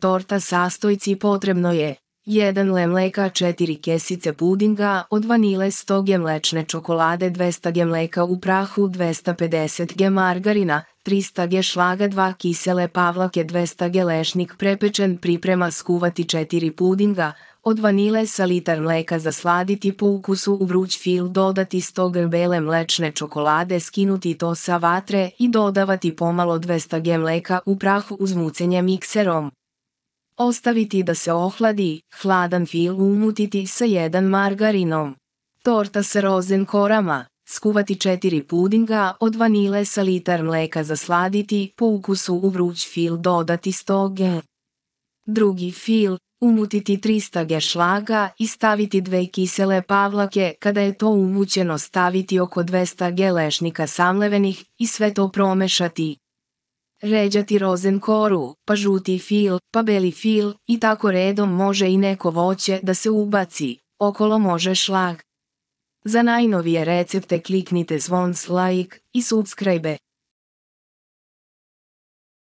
torta sastojci potrebno je 1 le mleka, 4 kesice pudinga, od vanile 100 g mlečne čokolade, 200 g mleka u prahu, 250 g margarina, 300 g šlaga, 2 kisele pavlake, 200 g lešnik prepečen, priprema skuvati 4 pudinga, od vanile sa litar mleka zasladiti po ukusu u vruć fil dodati 100 g bele mlečne čokolade skinuti to sa vatre i dodavati pomalo 200 g mleka u prahu uz mucenje mikserom. Ostaviti da se ohladi, hladan fil umutiti sa jedan margarinom. Torta sa rozen korama, skuvati četiri pudinga od vanile sa litar mleka zasladiti, po ukusu u vruć fil dodati 100 g. Drugi fil, umutiti 300 g šlaga i staviti dve kisele pavlake, kada je to umućeno staviti oko 200 g lešnika samlevenih i sve to promešati. Ređati rozen koru, pa žuti fil, pa beli fil i tako redom može i neko voće da se ubaci, okolo može šlag. Za najnovije recepte kliknite zvon like i subscribe.